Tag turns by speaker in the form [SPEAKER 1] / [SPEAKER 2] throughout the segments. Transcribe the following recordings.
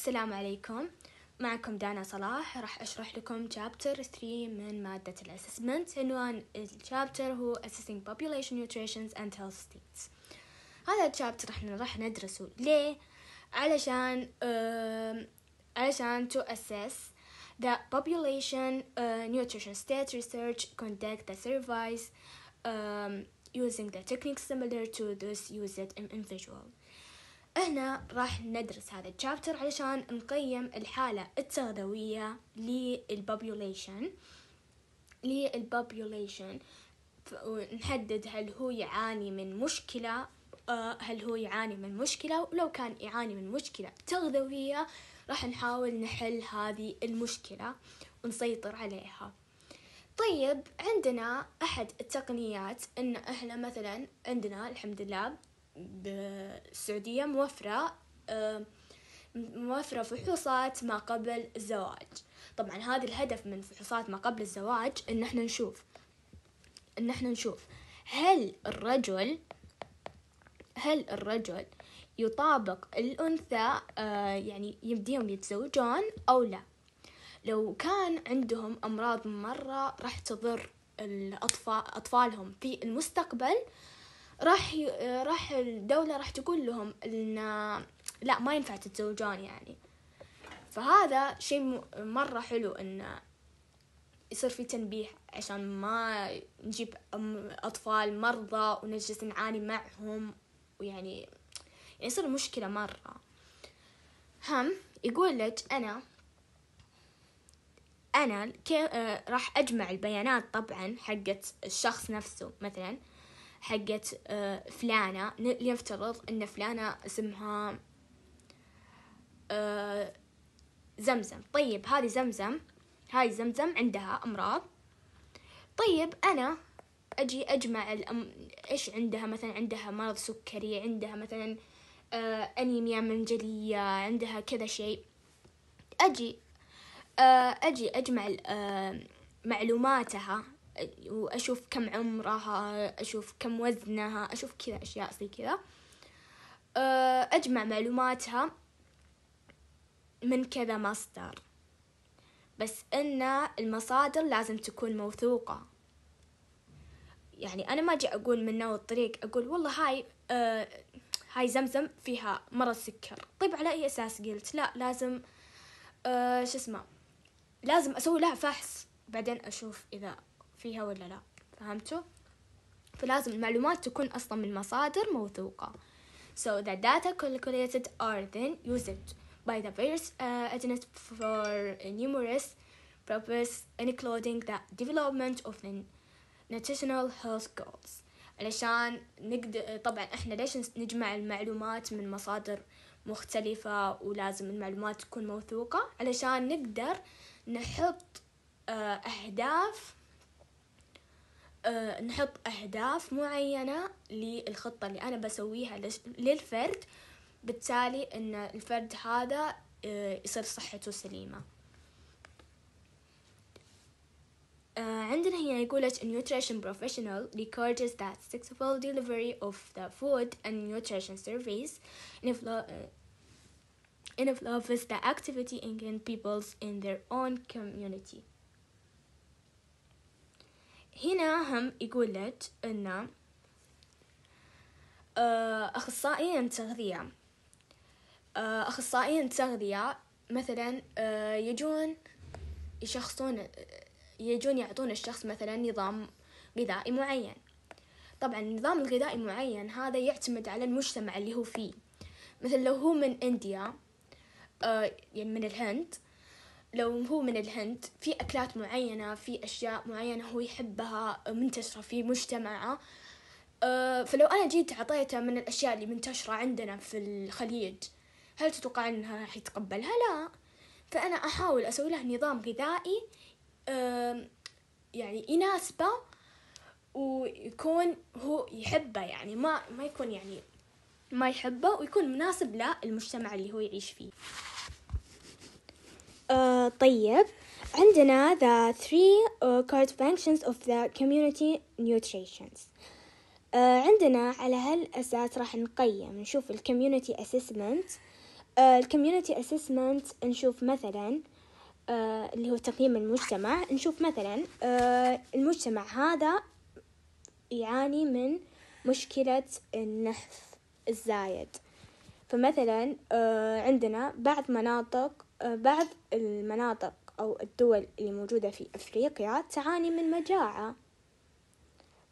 [SPEAKER 1] السلام عليكم معكم دانا صلاح راح أشرح لكم chapter 3 من مادة الأسسمنت عنوان الشابتر هو Assessing Population Nutrition and Health States هذا الشابتر راح راح ندرسه ليه؟ علشان uh, علشان to assess the population uh, nutrition state research conduct the surveys um, using the techniques similar to those used in individual هنا راح ندرس هذا الشابتر علشان نقيم الحالة التغذوية للبوبوليشن للبوبوليشن ونحدد هل هو يعاني من مشكلة آه، هل هو يعاني من مشكلة ولو كان يعاني من مشكلة تغذوية راح نحاول نحل هذه المشكلة ونسيطر عليها طيب عندنا أحد التقنيات إن إحنا مثلا عندنا الحمد لله بالسعودية موفرة موفرة فحوصات ما قبل الزواج طبعا هذا الهدف من فحوصات ما قبل الزواج ان احنا نشوف ان احنا نشوف هل الرجل هل الرجل يطابق الأنثى آه، يعني يبديهم يتزوجون أو لا لو كان عندهم أمراض مرة راح تضر أطفالهم في المستقبل راح ي... راح الدولة راح تقول لهم إن لا ما ينفع تتزوجون يعني فهذا شيء مرة حلو إن يصير في تنبيه عشان ما نجيب أطفال مرضى ونجلس نعاني معهم ويعني يعني يصير مشكلة مرة هم يقول لك أنا أنا كي... راح أجمع البيانات طبعا حقت الشخص نفسه مثلا حقت آه، فلانة لنفترض ان فلانة اسمها آه، زمزم طيب هذه زمزم هاي زمزم عندها امراض طيب انا اجي اجمع الأم... ايش عندها مثلا عندها مرض سكري عندها مثلا آه انيميا منجليه عندها كذا شيء اجي آه اجي اجمع آه معلوماتها وأشوف كم عمرها أشوف كم وزنها أشوف كذا أشياء زي كذا أه، أجمع معلوماتها من كذا مصدر بس إن المصادر لازم تكون موثوقة يعني أنا ما أجي أقول من نوع الطريق أقول والله هاي آه هاي زمزم فيها مرض سكر طيب على أي أساس قلت لا لازم آه شو اسمه لازم أسوي لها فحص بعدين أشوف إذا فيها ولا لا فهمتوا فلازم المعلومات تكون أصلا من مصادر موثوقة So the data collected are then used by the various uh, agents for numerous purposes including the development of the nutritional health goals علشان نقدر طبعا احنا ليش نجمع المعلومات من مصادر مختلفة ولازم المعلومات تكون موثوقة علشان نقدر نحط آه، أهداف نحط أهداف معينة للخطة اللي أنا بسويها للفرد بالتالي أن الفرد هذا يصير صحته سليمة عندنا هنا يقول لك nutrition professional records that successful delivery of the food and nutrition service involves the activity in people's in their own community هنا هم يقول لك أن أخصائيا تغذية أخصائيا تغذية آه، مثلا آه، يجون يشخصون يجون يعطون الشخص مثلا نظام غذائي معين طبعا النظام الغذائي معين هذا يعتمد على المجتمع اللي هو فيه مثل لو هو من انديا آه، يعني من الهند لو هو من الهند في أكلات معينة في أشياء معينة هو يحبها آه، منتشرة في مجتمعه آه، فلو أنا جيت عطيته من الأشياء اللي منتشرة عندنا في الخليج هل تتوقع إنها يتقبلها؟ لا فأنا أحاول أسوي له نظام غذائي يعني يناسبه ويكون هو يحبه يعني ما ما يكون يعني ما يحبه ويكون مناسب للمجتمع اللي هو يعيش فيه آه، طيب عندنا the three uh, card functions of the community nutrition uh, آه، عندنا على هالأساس راح نقيم نشوف ال community assessment ال uh, community assessment نشوف مثلا اللي هو تقييم المجتمع نشوف مثلا المجتمع هذا يعاني من مشكلة النحف الزايد فمثلا عندنا بعض مناطق آه، بعض المناطق أو الدول اللي موجودة في أفريقيا تعاني من مجاعة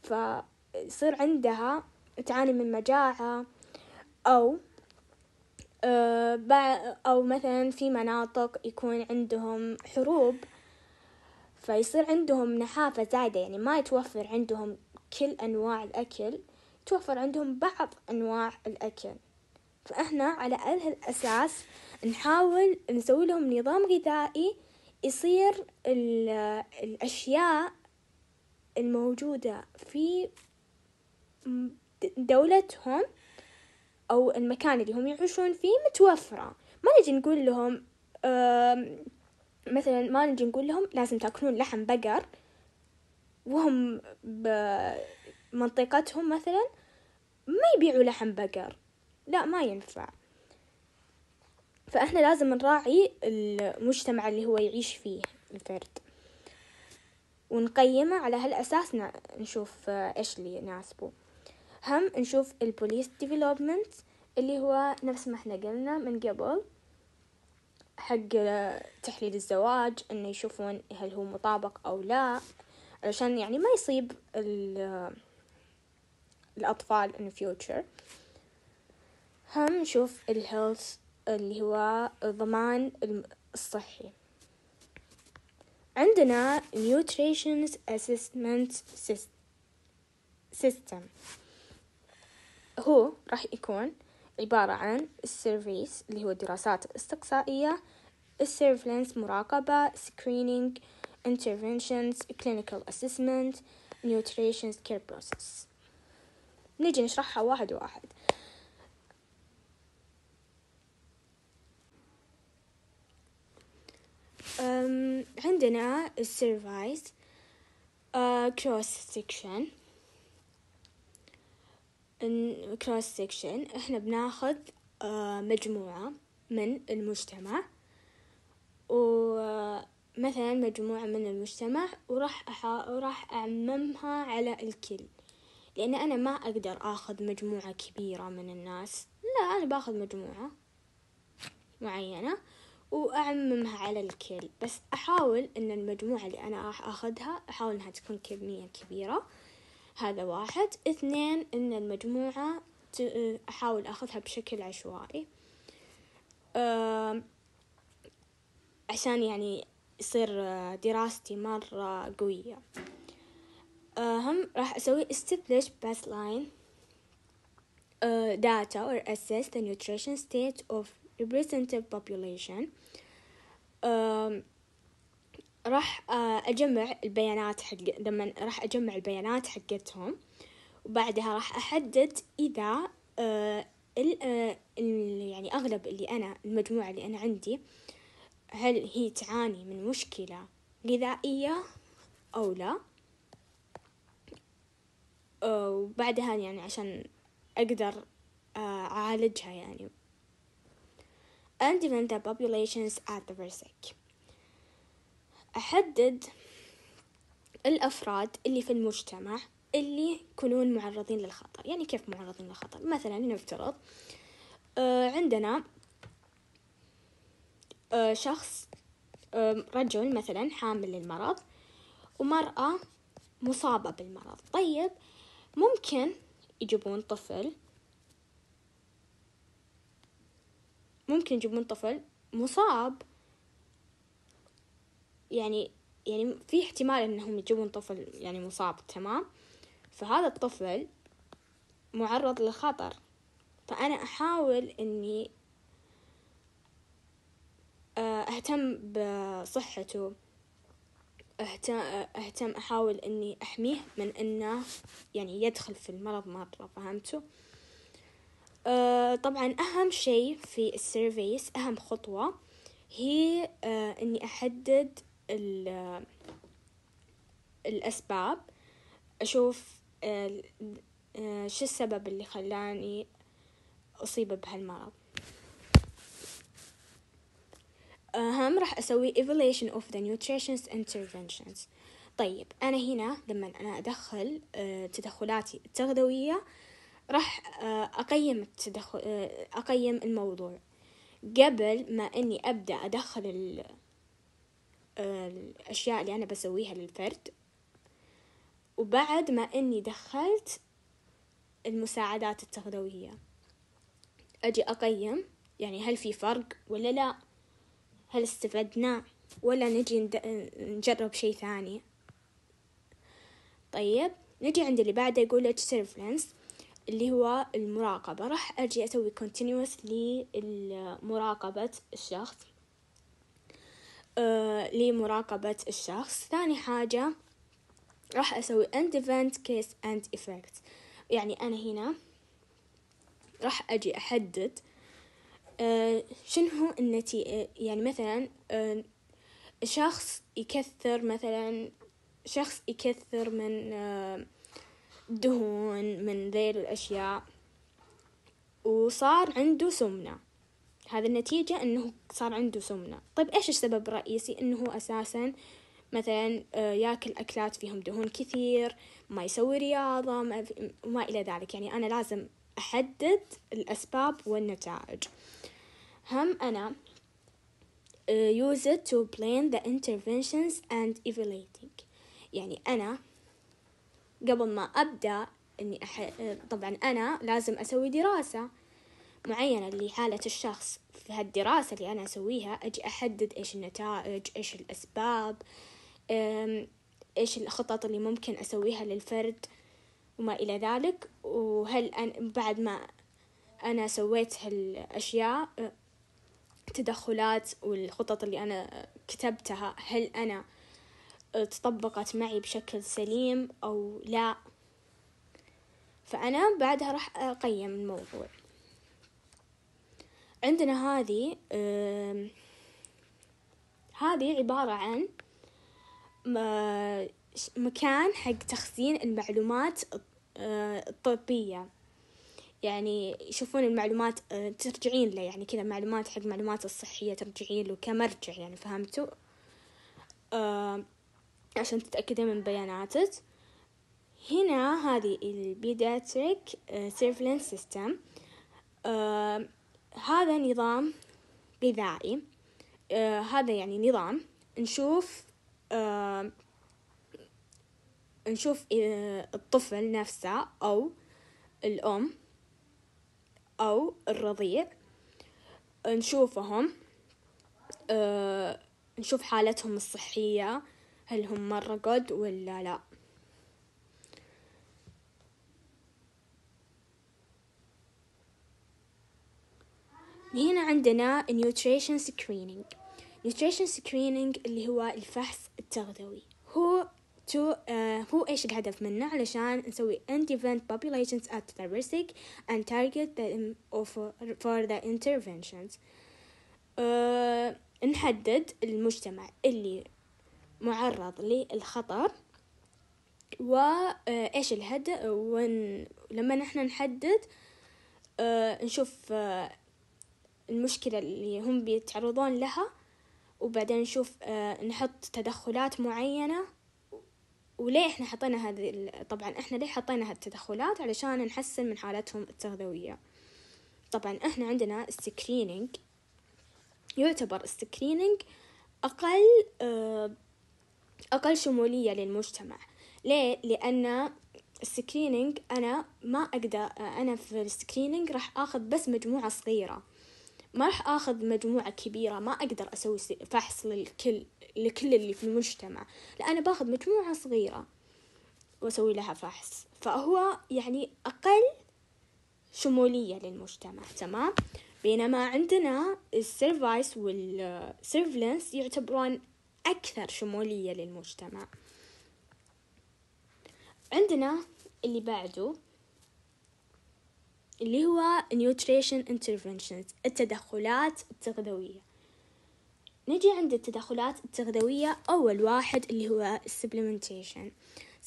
[SPEAKER 1] فصير عندها تعاني من مجاعة أو آه، أو مثلا في مناطق يكون عندهم حروب فيصير عندهم نحافة زايدة يعني ما يتوفر عندهم كل أنواع الأكل توفر عندهم بعض أنواع الأكل فإحنا على هذا الأساس نحاول نسوي لهم نظام غذائي يصير الأشياء الموجودة في دولتهم أو المكان اللي هم يعيشون فيه متوفرة ما نجي نقول لهم مثلا ما نجي نقول لهم لازم تاكلون لحم بقر وهم بمنطقتهم مثلا ما يبيعوا لحم بقر لا ما ينفع فإحنا لازم نراعي المجتمع اللي هو يعيش فيه الفرد ونقيمه على هالأساس نشوف إيش اللي يناسبه هم نشوف البوليس ديفلوبمنت اللي هو نفس ما احنا قلنا من قبل حق تحليل الزواج انه يشوفون هل هو مطابق او لا علشان يعني ما يصيب الاطفال in future هم نشوف الهيلث اللي هو الضمان الصحي عندنا nutrition assessment system هو راح يكون عبارة عن السيرفيس اللي هو الدراسات الاستقصائية السيرفلنس مراقبة screening interventions clinical assessment nutrition care process نجي نشرحها واحد واحد عندنا السيرفايس كروس سكشن كروس سكشن احنا بناخذ مجموعة من المجتمع ومثلا مجموعة من المجتمع وراح أحا... وراح أعممها على الكل لأن أنا ما أقدر أخذ مجموعة كبيرة من الناس لا أنا باخذ مجموعة معينة وأعممها على الكل بس أحاول إن المجموعة اللي أنا راح أخذها أحاول إنها تكون كمية كبيرة هذا واحد اثنين إن المجموعة أحاول أخذها بشكل عشوائي عشان يعني يصير آه، دراستي مرة قوية أهم راح أسوي establish baseline uh, data or assess the nutrition state of representative population um, راح آه، أجمع البيانات حق لما راح أجمع البيانات حقتهم وبعدها راح أحدد إذا آه، آه، ال يعني أغلب اللي أنا المجموعة اللي أنا عندي هل هي تعاني من مشكلة غذائية أو لا وبعدها يعني عشان أقدر أعالجها يعني and even the populations at the risk أحدد الأفراد اللي في المجتمع اللي يكونون معرضين للخطر يعني كيف معرضين للخطر مثلا نفترض آه، عندنا آه، شخص آه، رجل مثلا حامل للمرض ومرأة مصابة بالمرض طيب ممكن يجيبون طفل ممكن يجيبون طفل مصاب يعني يعني في احتمال انهم يجيبون طفل يعني مصاب تمام فهذا الطفل معرض للخطر فأنا أحاول إني آه، أهتم بصحته أهتم, أهتم أحاول إني أحميه من إنه يعني يدخل في المرض مرة فهمتوا؟ آه، طبعا أهم شي في السيرفيس أهم خطوة هي آه، إني أحدد آه، الأسباب أشوف شو السبب اللي خلاني أصيب بهالمرض أهم راح أسوي evaluation of the nutrition interventions طيب أنا هنا لما أنا أدخل تدخلاتي التغذوية راح آه، أقيم التدخل آه، أقيم الموضوع قبل ما إني أبدأ أدخل ال... آه، الأشياء اللي أنا بسويها للفرد وبعد ما إني دخلت المساعدات التغذوية أجي أقيم يعني هل في فرق ولا لا هل استفدنا ولا نجي نجرب شي ثاني طيب نجي عند اللي بعده يقول لك سيرفلنس اللي هو المراقبة راح أجي أسوي continuous لمراقبة الشخص آه، لمراقبة الشخص ثاني حاجة راح أسوي end event case and effect يعني أنا هنا راح أجي أحدد آه، شنو النتيجة يعني مثلا آه، شخص يكثر مثلا شخص يكثر من دهون من ذي الأشياء وصار عنده سمنة هذا النتيجة أنه صار عنده سمنة طيب إيش السبب الرئيسي أنه أساسا مثلا آه، ياكل أكلات فيهم دهون كثير ما يسوي رياضة ما, وما إلى ذلك يعني أنا لازم أحدد الأسباب والنتائج هم أنا آه، use it to plan the interventions and evaluating يعني أنا قبل ما أبدأ إني أح... طبعا أنا لازم أسوي دراسة معينة لحالة الشخص في هالدراسة اللي أنا أسويها أجي أحدد إيش النتائج إيش الأسباب إيش الخطط اللي ممكن أسويها للفرد وما إلى ذلك وهل أنا بعد ما أنا سويت هالأشياء آه، التدخلات والخطط اللي أنا كتبتها هل أنا آه، تطبقت معي بشكل سليم أو لا فأنا بعدها راح أقيم الموضوع عندنا هذه هذه عبارة عن آه، مكان حق تخزين المعلومات آه، الطبية يعني يشوفون المعلومات ترجعين له يعني كذا معلومات حق معلومات الصحية ترجعين له كمرجع يعني فهمتوا عشان تتأكدين من بياناتك هنا هذه البيداتريك سيرفلنس سيستم هذا نظام غذائي آه هذا يعني نظام نشوف آه نشوف آه الطفل نفسه أو الأم أو الرضيع نشوفهم آه نشوف حالتهم الصحية هل هم مرة قد ولا لأ هنا عندنا nutrition screening nutrition screening اللي هو الفحص التغذوي هو تو آه هو ايش الهدف منه علشان نسوي end event populations at the risk and target them for the interventions آه نحدد المجتمع اللي معرض للخطر وإيش آه، الهدف ون... لما نحن نحدد آه، نشوف آه، المشكلة اللي هم بيتعرضون لها وبعدين نشوف نحط تدخلات معينة وليه احنا حطينا هذه طبعا احنا ليه حطينا التدخلات علشان نحسن من حالتهم التغذوية طبعا احنا عندنا استكرينينج يعتبر استكرينينج اقل أقل شمولية للمجتمع، ليه؟ لأن السكرينينج أنا ما أقدر أنا في السكرينينج راح آخذ بس مجموعة صغيرة، ما راح آخذ مجموعة كبيرة ما أقدر أسوي فحص للكل لكل اللي في المجتمع، لأن أنا باخذ مجموعة صغيرة وأسوي لها فحص، فهو يعني أقل شمولية للمجتمع تمام؟ بينما عندنا السيرفايس والسيرفلنس يعتبرون أكثر شمولية للمجتمع عندنا اللي بعده اللي هو nutrition interventions التدخلات التغذوية نجي عند التدخلات التغذوية أول واحد اللي هو supplementation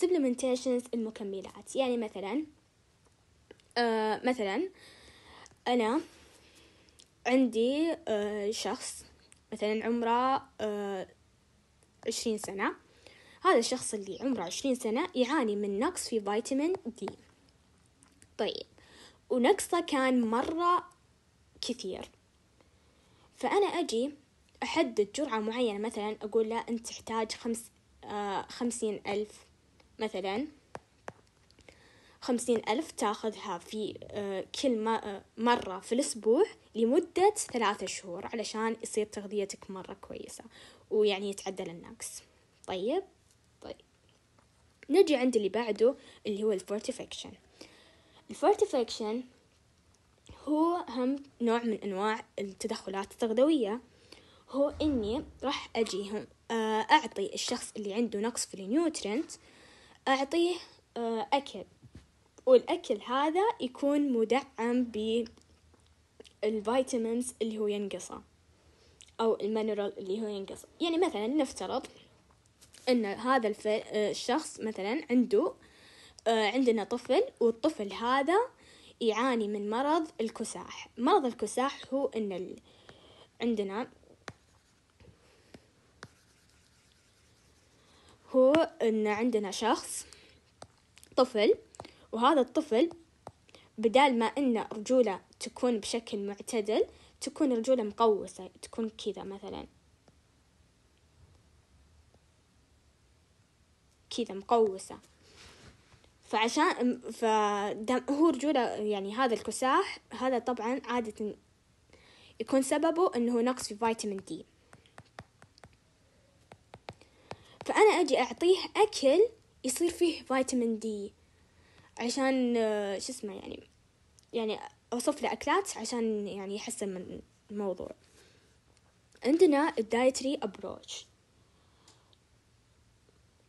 [SPEAKER 1] supplementations المكملات يعني مثلا آه مثلا أنا عندي آه شخص مثلا عمره آه عشرين سنة هذا الشخص اللي عمره عشرين سنة يعاني من نقص في فيتامين دي طيب ونقصه كان مرة كثير فأنا أجي أحدد جرعة معينة مثلا أقول له أنت تحتاج خمس آه خمسين ألف مثلا خمسين ألف تاخذها في آه كل آه، مرة في الأسبوع لمدة ثلاثة شهور علشان يصير تغذيتك مرة كويسة ويعني يتعدل النقص طيب طيب نجي عند اللي بعده اللي هو الفورتيفيكشن الفورتيفيكشن هو هم نوع من أنواع التدخلات التغذوية هو إني راح أجيهم آه، أعطي الشخص اللي عنده نقص في النيوترينت أعطيه آه، أكل والأكل هذا يكون مدعم الفيتامينز اللي هو ينقصه أو المينرال اللي هو ينقصه يعني مثلا نفترض أن هذا الشخص مثلا عنده آه، عندنا طفل والطفل هذا يعاني من مرض الكساح مرض الكساح هو أن ال... عندنا هو أن عندنا شخص طفل وهذا الطفل بدال ما أن رجوله تكون بشكل معتدل تكون رجولة مقوسة تكون كذا مثلا كذا مقوسة فعشان فدم هو رجولة يعني هذا الكساح هذا طبعا عادة يكون سببه انه نقص في فيتامين دي فأنا أجي أعطيه أكل يصير فيه فيتامين دي عشان آه، شو اسمه يعني يعني أوصف له أكلات عشان يعني يحسن من الموضوع عندنا الدايتري أبروش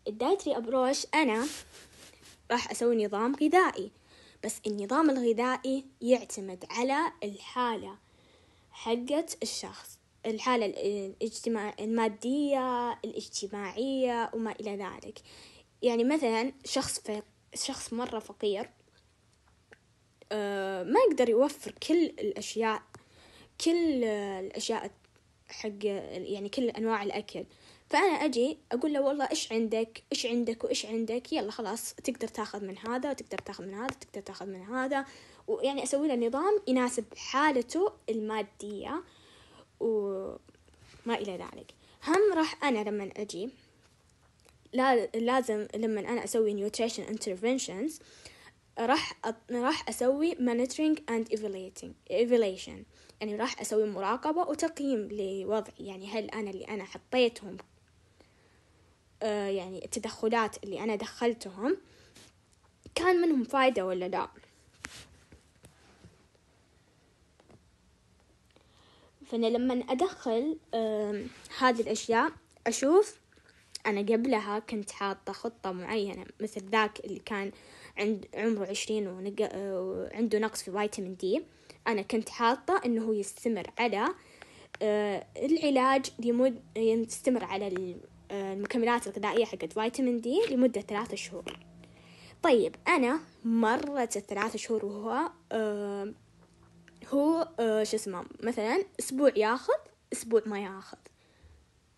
[SPEAKER 1] الدايتري أبروش أنا راح أسوي نظام غذائي بس النظام الغذائي يعتمد على الحالة حقت الشخص الحالة الاجتماع المادية الاجتماعية وما إلى ذلك يعني مثلا شخص ف... شخص مرة فقير آه، ما يقدر يوفر كل الأشياء كل آه، الأشياء حق يعني كل أنواع الأكل فأنا أجي أقول له والله إيش عندك إيش عندك وإيش عندك يلا خلاص تقدر تاخذ من هذا وتقدر تاخذ من هذا تقدر تاخذ من هذا ويعني أسوي له نظام يناسب حالته المادية وما إلى ذلك هم راح أنا لما أجي لازم لما أنا أسوي nutrition interventions راح راح اسوي monitoring and evaluating evaluation يعني راح اسوي مراقبة وتقييم لوضعي يعني هل انا اللي انا حطيتهم آه، يعني التدخلات اللي انا دخلتهم كان منهم فايدة ولا لا فأنا لما أدخل هذه الأشياء أشوف أنا قبلها كنت حاطة خطة معينة مثل ذاك اللي كان عند عمره عشرين ونق... وعنده آه، نقص في فيتامين دي أنا كنت حاطة إنه هو يستمر على آه، العلاج لمد يستمر على آه، المكملات الغذائية حقت فيتامين دي لمدة ثلاثة شهور طيب أنا مرت الثلاثة شهور وهو هو شو اسمه مثلا أسبوع ياخذ أسبوع ما ياخذ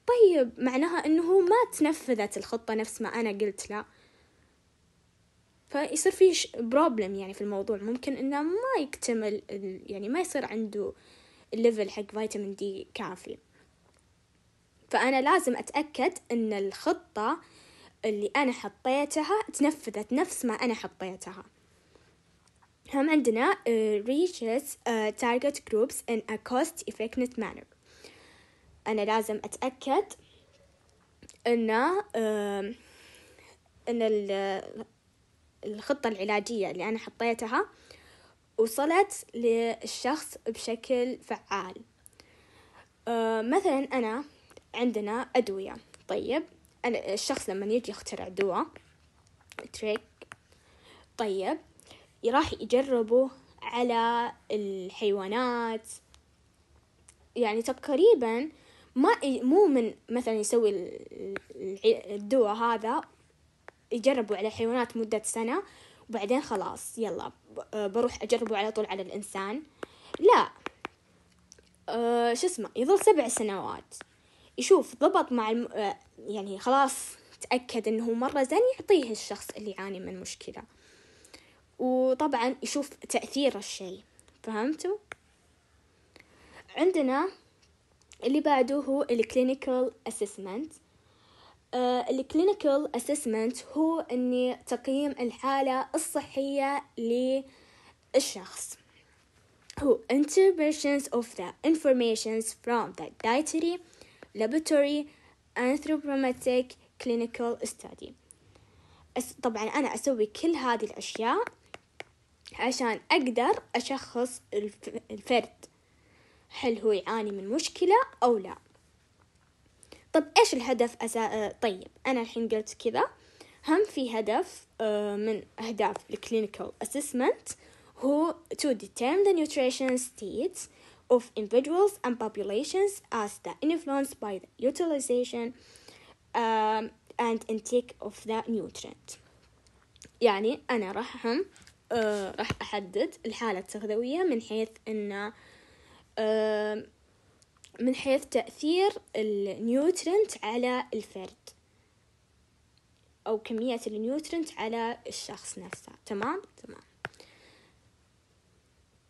[SPEAKER 1] طيب معناها إنه هو ما تنفذت الخطة نفس ما أنا قلت له فيصير فيه بروبلم يعني في الموضوع ممكن انه ما يكتمل يعني ما يصير عنده الليفل حق فيتامين دي كافي فأنا لازم أتأكد أن الخطة اللي أنا حطيتها تنفذت نفس ما أنا حطيتها هم عندنا uh, reaches uh, target groups in a cost effective manner أنا لازم أتأكد آه، أن uh, أن الخطة العلاجية اللي أنا حطيتها وصلت للشخص بشكل فعال آه، مثلا أنا عندنا أدوية طيب أنا الشخص لما يجي يخترع دواء تريك طيب راح يجربه على الحيوانات يعني تقريبا ما مو من مثلا يسوي الدواء هذا يجربوا على الحيوانات مدة سنة وبعدين خلاص يلا آه، بروح أجربه على طول على الإنسان لا أه شو اسمه يظل سبع سنوات يشوف ضبط مع الم... آه، يعني خلاص تأكد إنه مرة زين يعطيه الشخص اللي يعاني من مشكلة وطبعا يشوف تأثير الشيء فهمتوا؟ عندنا اللي بعده هو الكلينيكال اسسمنت آه، الكلينيكال اسسمنت هو اني تقييم الحالة الصحية للشخص هو interpretations of the information from the dietary laboratory anthropometric clinical study طبعا انا اسوي كل هذه الاشياء عشان اقدر اشخص الفرد هل هو يعاني من مشكلة او لا طب إيش الهدف أسا... طيب أنا الحين قلت كذا هم في هدف من أهداف الكلينيكال أسسمنت هو to determine the nutrition states of individuals and populations as the influenced by the utilization um, and intake of the nutrient يعني أنا راح هم آه راح أحدد الحالة التغذوية من حيث أن آه من حيث تأثير النيوترنت على الفرد أو كمية النيوترنت على الشخص نفسه تمام تمام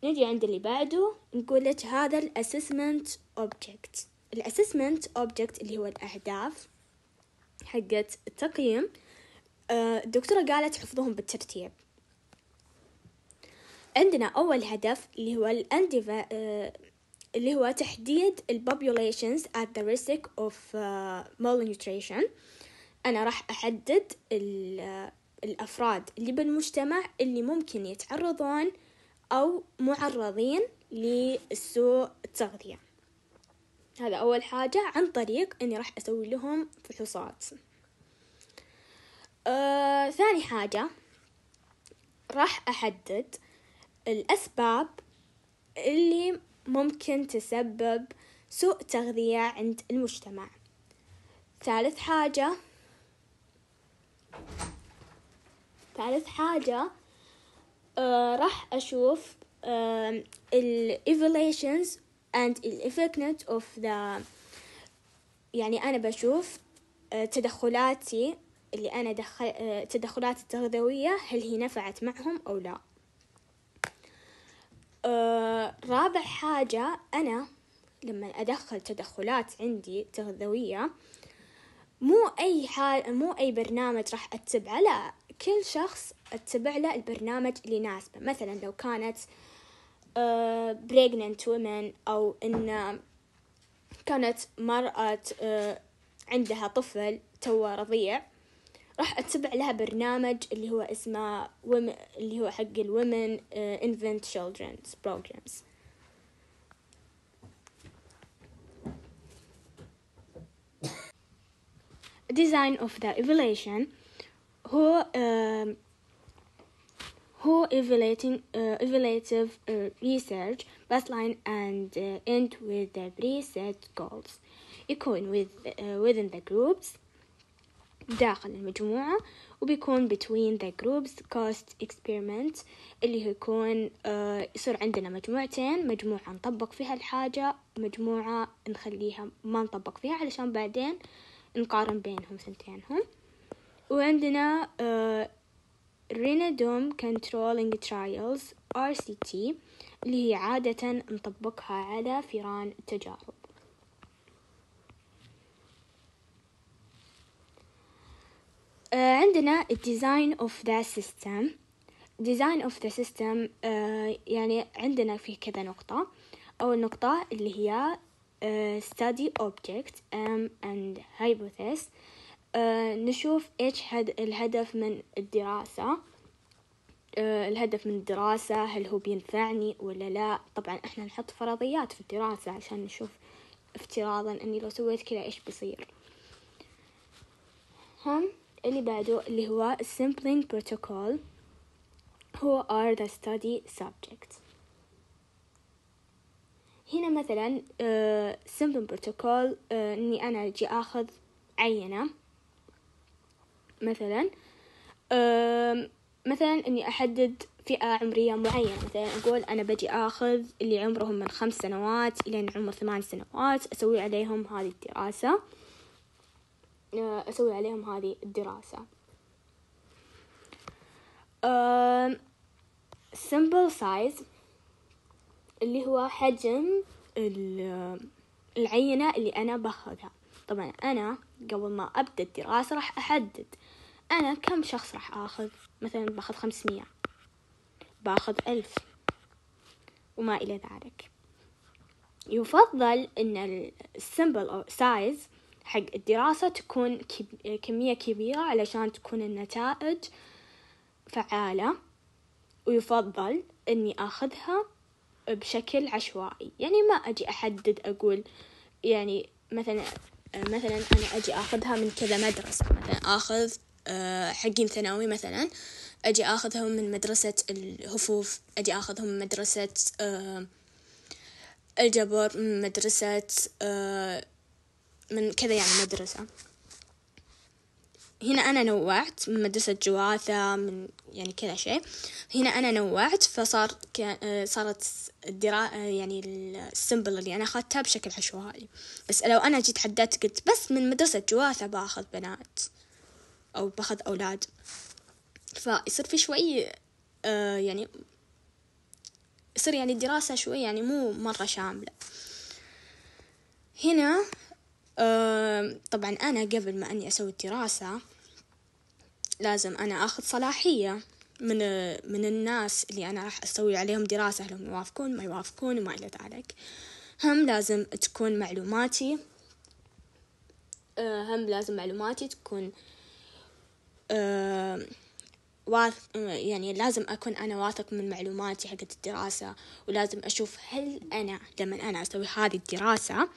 [SPEAKER 1] نجي عند اللي بعده نقول لك هذا الاسسمنت اوبجكت الاسسمنت اوبجكت اللي هو الاهداف حقت التقييم آه، الدكتورة قالت حفظوهم بالترتيب عندنا أول هدف اللي هو آه، اللي هو تحديد ال populations at the risk of uh, malnutrition أنا راح أحدد uh, الأفراد اللي بالمجتمع اللي ممكن يتعرضون أو معرضين لسوء التغذية هذا أول حاجة عن طريق إني راح أسوي لهم فحوصات آه، ثاني حاجة راح أحدد الأسباب اللي ممكن تسبب سوء تغذية عند المجتمع ثالث حاجة ثالث حاجة آه راح أشوف آه ال evaluations and effectiveness of the يعني أنا بشوف آه تدخلاتي اللي أنا دخل آه، تدخلاتي التغذوية هل هي نفعت معهم أو لا آه، رابع حاجة أنا لما أدخل تدخلات عندي تغذوية مو أي حال مو أي برنامج راح أتبعه لا كل شخص أتبع له البرنامج اللي يناسبه مثلا لو كانت آه بريجننت وومن أو إن كانت مرأة آه، عندها طفل توا رضيع راح اتبع لها برنامج اللي هو اسمه اللي هو حق الومن انفنت children's programs design of the evaluation هو uh, هو evaluating uh, evaluative uh, research baseline and uh, end with the preset goals يكون with uh, within the groups داخل المجموعة وبيكون between the groups cost experiment اللي هيكون يكون آه يصير عندنا مجموعتين مجموعة نطبق فيها الحاجة مجموعة نخليها ما نطبق فيها علشان بعدين نقارن بينهم سنتينهم وعندنا آه رينادوم كنترولينج ترايلز RCT اللي هي عادة نطبقها على فيران التجارب آه، عندنا الديزاين اوف ذا سيستم ديزاين اوف ذا سيستم يعني عندنا في كذا نقطة أول نقطة اللي هي آه، study object ام and hypothesis آه، نشوف إيش هد الهدف من الدراسة uh, الهدف من الدراسة هل هو بينفعني ولا لا طبعا احنا نحط فرضيات في الدراسة عشان نشوف افتراضا اني لو سويت كذا ايش بيصير هم اللي بعده اللي هو sampling protocol هو are the study سبجكت هنا مثلا uh, sampling protocol uh, اني انا اجي اخذ عينة مثلا uh, مثلا اني احدد فئة عمرية معينة مثلا أقول أنا بجي آخذ اللي عمرهم من خمس سنوات إلى عمر ثمان سنوات أسوي عليهم هذه الدراسة آه، أسوي عليهم هذه الدراسة simple size اللي هو حجم العينة اللي أنا باخذها طبعا أنا قبل ما أبدأ الدراسة راح أحدد أنا كم شخص راح آخذ مثلا باخذ خمسمية باخذ ألف وما إلى ذلك يفضل أن السمبل أو سايز حق الدراسة تكون كمية كبيرة علشان تكون النتائج فعالة ويفضل إني آخذها بشكل عشوائي يعني ما أجي أحدد أقول يعني مثلا مثلا أنا أجي آخذها من كذا مدرسة مثلا آخذ آه، حقين ثانوي مثلا أجي آخذهم من مدرسة الهفوف أجي آخذهم من مدرسة آه، الجبر من مدرسة آه، من كذا يعني مدرسة هنا أنا نوعت من مدرسة جواثة من يعني كذا شيء هنا أنا نوعت فصار ك... آه، صارت الدرا آه، يعني السمبل اللي أنا أخذتها بشكل عشوائي بس لو أنا جيت حددت قلت بس من مدرسة جواثة بأخذ بنات أو بأخذ أولاد فيصير في شوي آه، يعني يصير يعني الدراسة شوي يعني مو مرة شاملة هنا طبعا أنا قبل ما أني أسوي الدراسة لازم أنا أخذ صلاحية من من الناس اللي أنا راح أسوي عليهم دراسة هل هم يوافقون ما يوافقون وما إلى ذلك هم لازم تكون معلوماتي أه، هم لازم معلوماتي تكون أه، واثق يعني لازم أكون أنا واثق من معلوماتي حقت الدراسة ولازم أشوف هل أنا لما أنا أسوي هذه الدراسة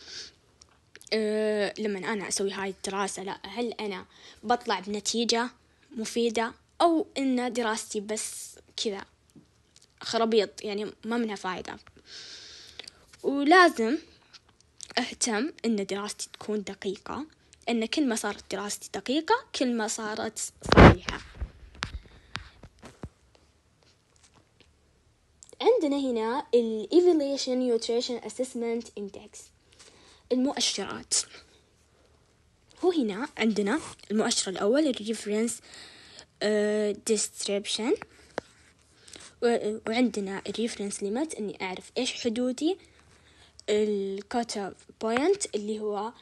[SPEAKER 1] أه، لما أنا أسوي هاي الدراسة لا هل أنا بطلع بنتيجة مفيدة أو إن دراستي بس كذا خرابيط يعني ما منها فايدة ولازم أهتم إن دراستي تكون دقيقة إن كل ما صارت دراستي دقيقة كل ما صارت صحيحة عندنا هنا ال Evaluation Nutrition Assessment Index المؤشرات هو هنا عندنا المؤشر الأول الريفرنس ديستريبشن آه، وعندنا الريفرنس ليمت إني أعرف إيش حدودي الكت بوينت اللي هو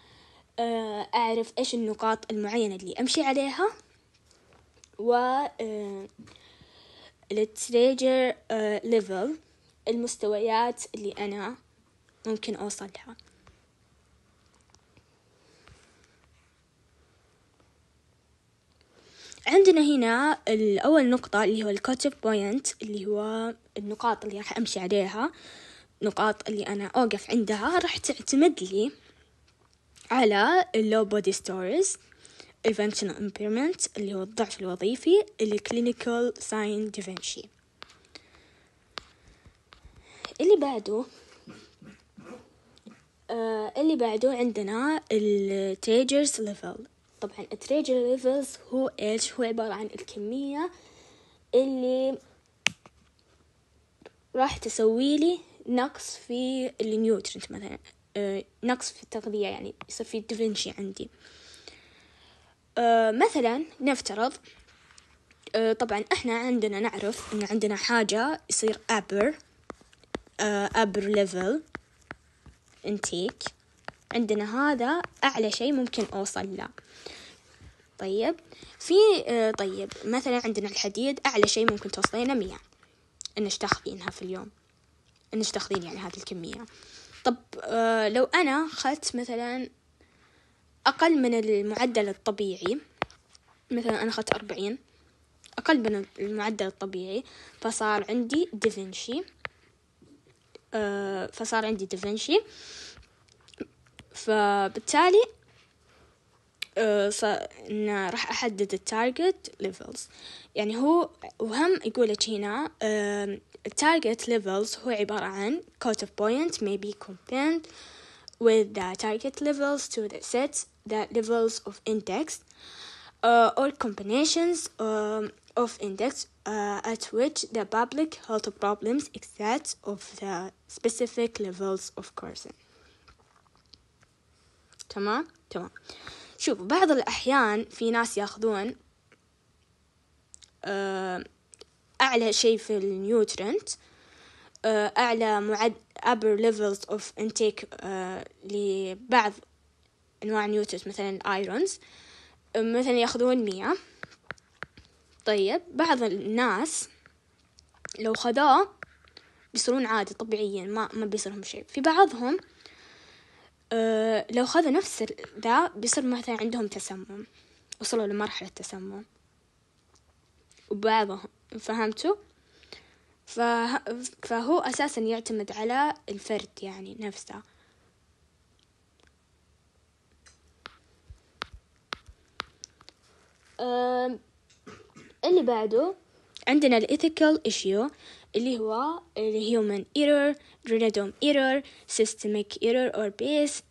[SPEAKER 1] آه، أعرف إيش النقاط المعينة اللي أمشي عليها و آه، التريجر ليفل المستويات اللي أنا ممكن أوصلها عندنا هنا الأول نقطة اللي هو الكوتف بوينت اللي هو النقاط اللي راح أمشي عليها النقاط اللي أنا أوقف عندها راح تعتمد لي على اللو بودي ستوريز الفانكشنال امبيرمنت اللي هو الضعف الوظيفي الكلينيكال ساين ديفنشي اللي بعده آه، اللي بعده عندنا التيجرز ليفل طبعا التريجر ليفلز هو ايش هو عبارة عن الكمية اللي راح تسوي لي نقص في النيوترنت مثلا آه، نقص في التغذية يعني يصير في ديفرنشي عندي آه، مثلا نفترض آه، طبعا احنا عندنا نعرف ان عندنا حاجة يصير ابر ابر ليفل انتيك عندنا هذا أعلى شي ممكن أوصل له طيب في آه، طيب مثلا عندنا الحديد أعلى شي ممكن توصلينه مية إنش تاخذينها في اليوم إنش تاخذين يعني هذه الكمية طب آه، لو أنا أخذت مثلا أقل من المعدل الطبيعي مثلا أنا أخذت أربعين أقل من المعدل الطبيعي فصار عندي دافنشي آه، فصار عندي دافنشي فبالتالي إن راح أحدد التارجت ليفلز يعني هو وهم يقول لك هنا التارجت ليفلز هو عبارة عن cut of point may be compared with the target levels to the sets the levels of index uh, or combinations um, of index uh, at which the public health problems exist of the specific levels of coercion. تمام تمام شوف بعض الأحيان في ناس ياخذون آه، أعلى شيء في النيوترنت آه، أعلى معد upper levels of intake آه، لبعض أنواع النيوترنت مثلا الأيرونز مثلا ياخذون مية طيب بعض الناس لو خذاه بيصيرون عادي طبيعيا ما ما بيصيرهم شيء في بعضهم آه، لو خذوا نفس ذا بيصير مثلا عندهم تسمم وصلوا لمرحلة تسمم وبعضهم فهمتوا فه... فهو أساسا يعتمد على الفرد يعني نفسه اللي بعده عندنا الإثيكال إيشيو اللي هو الهيومن ايرور جرينادوم ايرور سيستميك ايرور اور بيس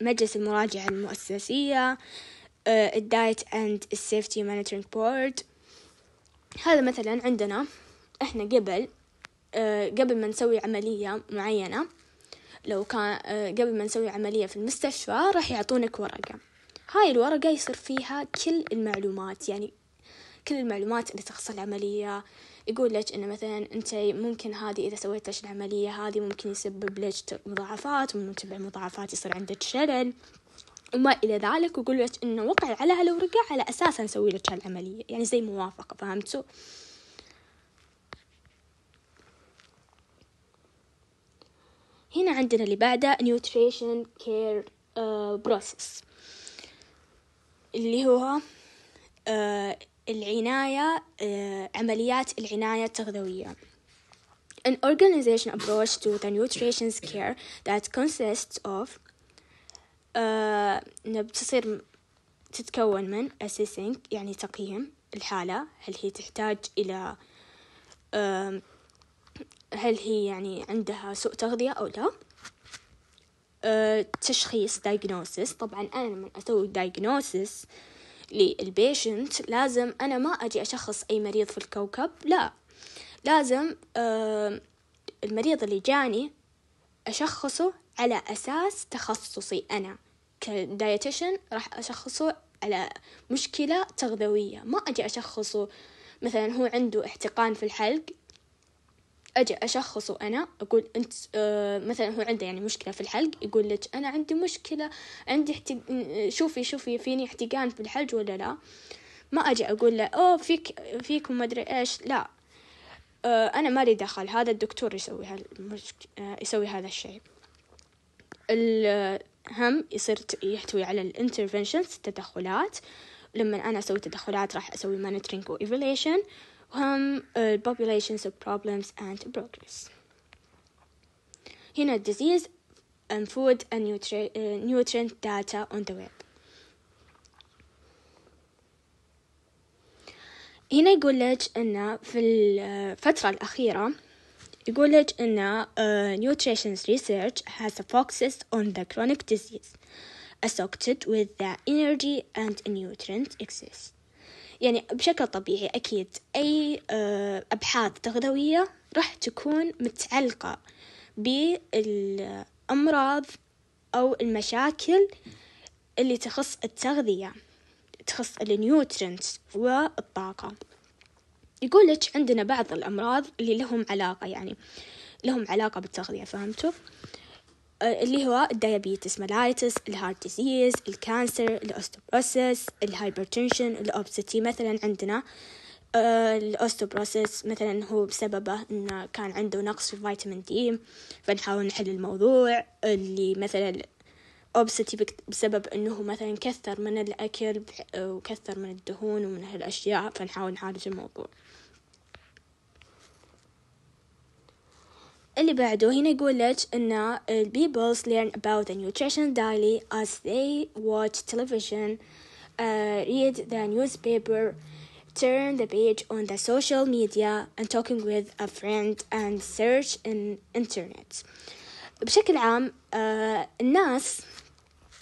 [SPEAKER 1] مجلس المراجعة المؤسسية uh, الدايت اند السيفتي مانجرينج بورد هذا مثلا عندنا احنا قبل uh, قبل ما نسوي عملية معينة لو كان uh, قبل ما نسوي عملية في المستشفى راح يعطونك ورقة هاي الورقة يصير فيها كل المعلومات يعني كل المعلومات اللي تخص العملية يقول لك انه مثلا انت ممكن هذه اذا سويت لك العمليه هذه ممكن يسبب لك مضاعفات ومن تبع مضاعفات يصير عندك شلل وما إلى ذلك ويقول لك إنه وقع على هالورقة على أساس نسوي لك هالعملية يعني زي موافقة فهمتوا هنا عندنا اللي بعده nutrition care uh, process اللي هو uh, العناية آه، عمليات العناية التغذوية An organization approach to the nutrition care that consists of uh, آه، بتصير تتكون من assessing يعني تقييم الحالة هل هي تحتاج إلى uh, هل هي يعني عندها سوء تغذية أو لا uh, تشخيص diagnosis طبعا أنا لما أسوي diagnosis للبيشنت لازم أنا ما أجي أشخص أي مريض في الكوكب لا لازم آه المريض اللي جاني أشخصه على أساس تخصصي أنا كدايتيشن راح أشخصه على مشكلة تغذوية ما أجي أشخصه مثلا هو عنده احتقان في الحلق اجي اشخصه انا اقول انت آه مثلا هو عنده يعني مشكله في الحلق يقول لك انا عندي مشكله عندي احتج... شوفي شوفي فيني احتقان في الحلق ولا لا ما اجي اقول له اوه فيك فيكم ما ادري ايش لا آه انا مالي دخل هذا الدكتور يسوي هالمشك... آه يسوي هذا الشيء هم يصير يحتوي على الانترفنشنز التدخلات لما انا اسوي تدخلات راح اسوي مانيترينج وايفاليشن from um, uh, populations of problems and progress. You know, disease and um, food and nutri- uh, nutrient data on the web. هنا يقول ان في الفترة الأخيرة يقول لك ان uh, nutrition research has a focus on the chronic disease associated with the energy and nutrient excess يعني بشكل طبيعي أكيد أي آه، أبحاث تغذوية راح تكون متعلقة بالأمراض أو المشاكل اللي تخص التغذية تخص النيوترنتس والطاقة يقول لك عندنا بعض الأمراض اللي لهم علاقة يعني لهم علاقة بالتغذية فهمتوا اللي هو الديابيتس ملايتس الهارت ديزيز الكانسر الاوستوبروسس الهايبرتنشن الاوبستي مثلا عندنا آه، الاوستوبروسس مثلا هو بسببه انه كان عنده نقص في فيتامين دي فنحاول نحل الموضوع اللي مثلا اوبستي بسبب انه مثلا كثر من الاكل آه، وكثر من الدهون ومن هالاشياء فنحاول نعالج الموضوع اللي بعده هنا يقول لك ان people learn about the nutrition daily as they watch television uh, read the newspaper turn the page on the social media and talking with a friend and search in internet بشكل عام آه الناس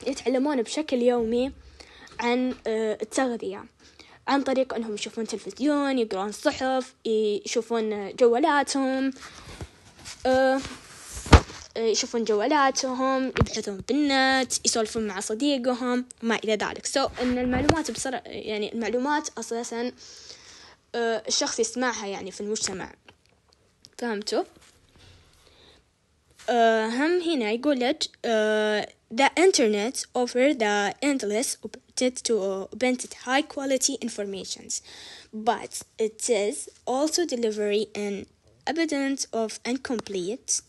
[SPEAKER 1] يتعلمون بشكل يومي عن آه التغذية عن طريق انهم يشوفون تلفزيون يقرون صحف يشوفون جوالاتهم أه، يشوفون جوالاتهم يبحثون بالنت يسولفون مع صديقهم ما إلى ذلك سو so, إن المعلومات بصر يعني المعلومات أساسا أه، الشخص يسمعها يعني في المجتمع فهمتوا؟ أه، هم هنا يقول لك The internet offer the endless opportunity to obtain high quality information but it is also delivery and abundance of incomplete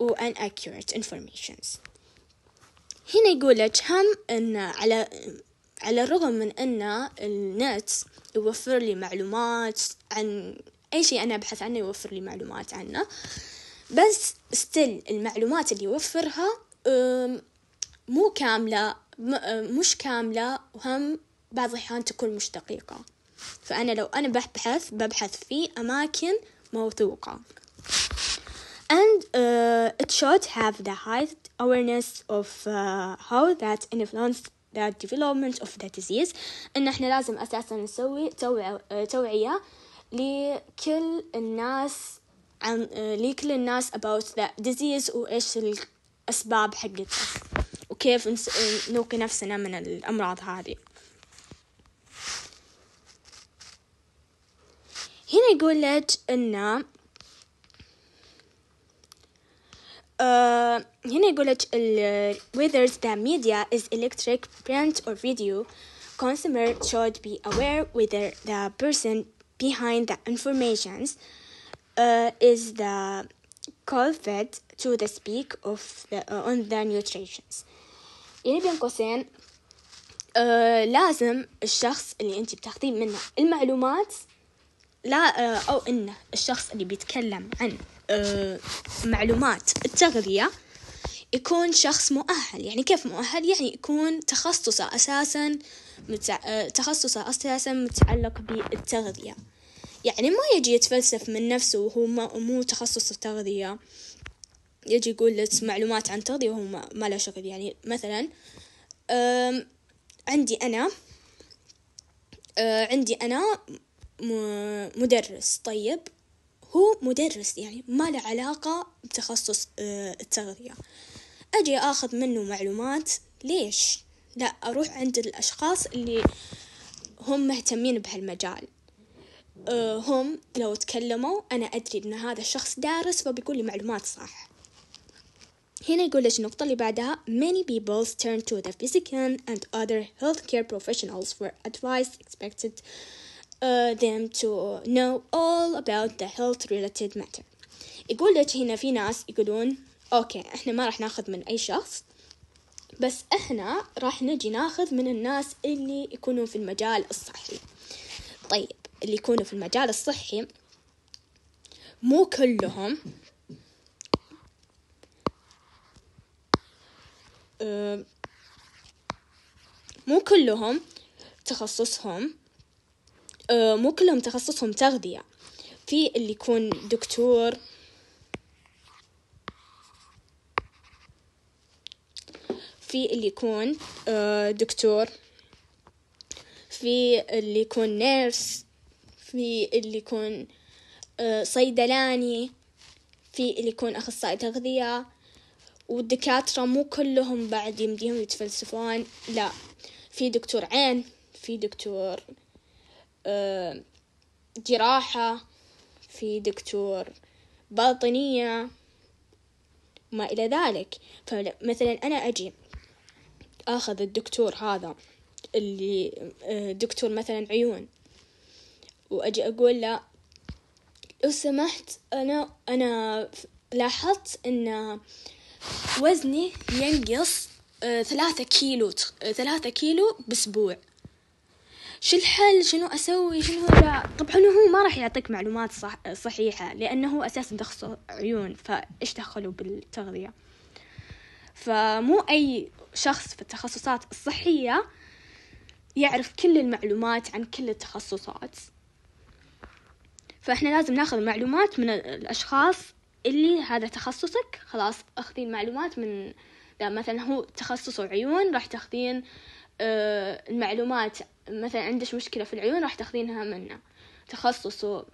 [SPEAKER 1] و inaccurate informations هنا لك هم ان على على الرغم من ان النت يوفر لي معلومات عن اي شيء انا ابحث عنه يوفر لي معلومات عنه بس ستيل المعلومات اللي يوفرها مو كاملة مش كاملة وهم بعض الأحيان تكون مش دقيقة فأنا لو أنا ببحث ببحث في أماكن موثوقة and uh, it should have the highest awareness of uh, how that influenced the development of the disease ان احنا لازم اساسا نسوي توعية لكل الناس عن لكل الناس about the disease وايش الاسباب حقتها وكيف نوقي نفسنا من الامراض هذه Here I لك ان Uh, هنا whether the media is electric print or video consumer should be aware whether the person behind the informations uh, is the culprit to the speak of the, uh, on the nutrition. يعني بين قوسين آه لازم الشخص اللي انت بتاخذين منه المعلومات لا آه، أو أن الشخص اللي بيتكلم عن آه، معلومات التغذية يكون شخص مؤهل يعني كيف مؤهل يعني يكون تخصصه أساسا متع... آه، تخصصه أساسا متعلق بالتغذية يعني ما يجي يتفلسف من نفسه وهو ما مو تخصص التغذية يجي يقول لك معلومات عن التغذية وهو ما, ما له شغل يعني مثلا عندي أنا عندي أنا مدرس طيب هو مدرس يعني ما له علاقة بتخصص آه، التغذية أجي أخذ منه معلومات ليش لا أروح عند الأشخاص اللي هم مهتمين بهالمجال آه، هم لو تكلموا أنا أدري أن هذا الشخص دارس فبيقول لي معلومات صح هنا يقول لك النقطة اللي بعدها many people turn to the physician and other healthcare professionals for advice expected uh, them to know all about the health related matter يقول لك هنا في ناس يقولون اوكي احنا ما راح ناخذ من اي شخص بس احنا راح نجي ناخذ من الناس اللي يكونوا في المجال الصحي طيب اللي يكونوا في المجال الصحي مو كلهم آه، مو كلهم تخصصهم آه، مو كلهم تخصصهم تغذية في اللي يكون دكتور في اللي يكون آه، دكتور في اللي يكون نيرس في اللي يكون آه، صيدلاني في اللي يكون أخصائي تغذية والدكاترة مو كلهم بعد يمديهم يتفلسفون لا في دكتور عين في دكتور آه، جراحة في دكتور باطنية وما إلى ذلك فمثلا أنا أجي آخذ الدكتور هذا اللي آه، دكتور مثلا عيون وأجي أقول له لو سمحت أنا أنا لاحظت أن وزني ينقص آه، ثلاثة كيلو ثلاثة كيلو بأسبوع شو الحل شنو اسوي شنو لا طبعا هو ما راح يعطيك معلومات صح صحيحه لانه هو اساسا تخصص عيون فايش دخلوا بالتغذيه فمو اي شخص في التخصصات الصحيه يعرف كل المعلومات عن كل التخصصات فاحنا لازم ناخذ معلومات من الاشخاص اللي هذا تخصصك خلاص اخذي المعلومات من مثلا هو تخصصه عيون راح تاخذين آه، المعلومات مثلا عندك مشكلة في العيون راح تاخذينها منه تخصصه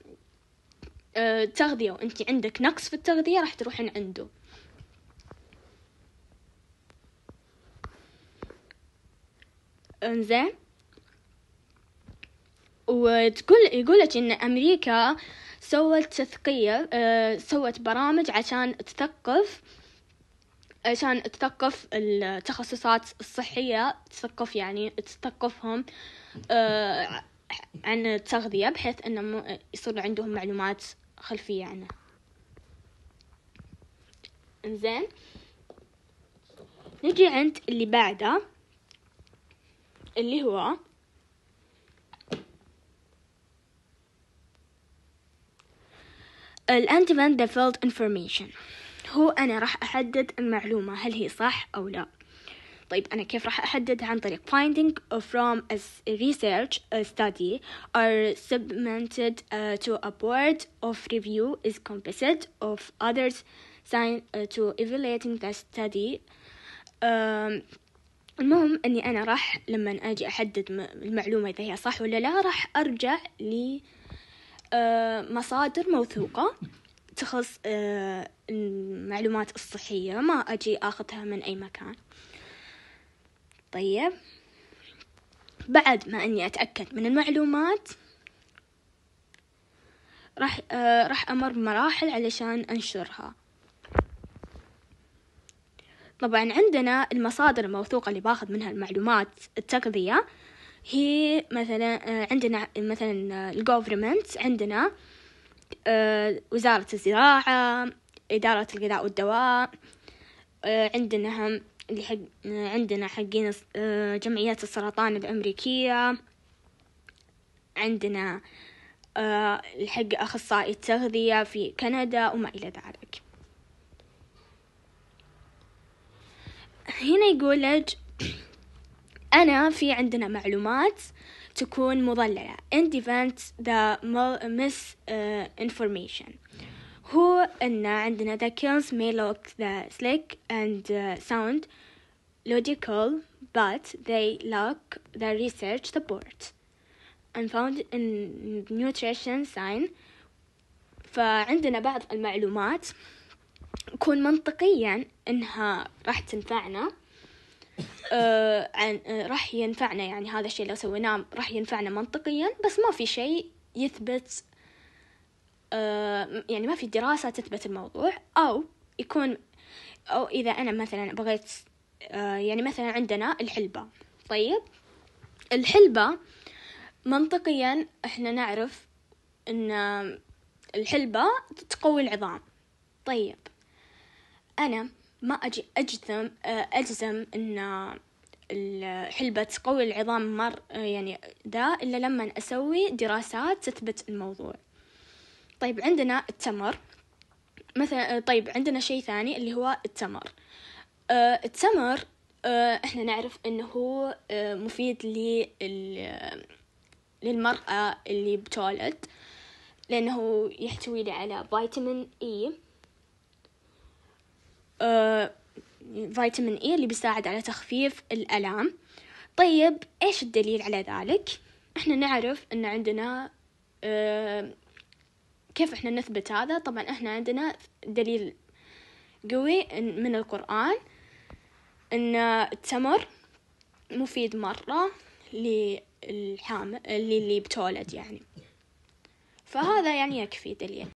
[SPEAKER 1] آه، تغذية وانت عندك نقص في التغذية راح تروحين عنده انزين وتقول يقولك ان امريكا سوت تثقيف آه، سوت برامج عشان تثقف عشان تثقف التخصصات الصحية تثقف يعني تثقفهم آه، عن التغذية بحيث أنهم يصير عندهم معلومات خلفية عنها انزين نجي عند اللي بعده اللي هو الان the انفورميشن information هو أنا راح أحدد المعلومة هل هي صح أو لا طيب أنا كيف راح أحدد عن طريق finding from a research a study are submitted uh, to a board of review is composite of others sign uh, to evaluating the study um, المهم أني أنا راح لما أجي أحدد المعلومة إذا هي صح ولا لا راح أرجع لمصادر آه، موثوقة تخص آه، المعلومات الصحية ما أجي أخذها من أي مكان طيب بعد ما أني أتأكد من المعلومات راح آه راح أمر بمراحل علشان أنشرها طبعا عندنا المصادر الموثوقة اللي باخذ منها المعلومات التغذية هي مثلا آه، عندنا مثلا آه، الجوفرمنت عندنا آه، وزارة الزراعة إدارة الغذاء والدواء آه، عندنا هم اللي حق آه، عندنا حقين آه، جمعيات السرطان الأمريكية عندنا الحق أخصائي التغذية في كندا وما إلى ذلك هنا يقول لك أنا في عندنا معلومات تكون مضللة independent the misinformation هو أن عندنا the kills may look the slick and uh, sound logical but they lack the research support and found in nutrition sign فعندنا بعض المعلومات تكون منطقيا انها راح تنفعنا آه عن آه راح ينفعنا يعني هذا الشيء لو سويناه راح ينفعنا منطقيا بس ما في شيء يثبت آه، يعني ما في دراسة تثبت الموضوع أو يكون أو إذا أنا مثلا بغيت آه، يعني مثلا عندنا الحلبة طيب الحلبة منطقيا احنا نعرف ان الحلبة تقوي العظام طيب انا ما اجي اجزم آه، اجزم ان الحلبة تقوي العظام مر يعني ذا الا لما اسوي دراسات تثبت الموضوع طيب عندنا التمر مثلا آه، طيب عندنا شيء ثاني اللي هو التمر آه التمر آه احنا نعرف انه آه مفيد لل آه، للمرأة اللي بتولد لأنه يحتوي على فيتامين إي فيتامين إي اللي بيساعد على تخفيف الألام طيب إيش الدليل على ذلك؟ احنا نعرف أن عندنا آه، كيف إحنا نثبت هذا طبعا إحنا عندنا دليل قوي من القرآن إن التمر مفيد مرة للحامل اللي بتولد يعني فهذا يعني يكفي دليل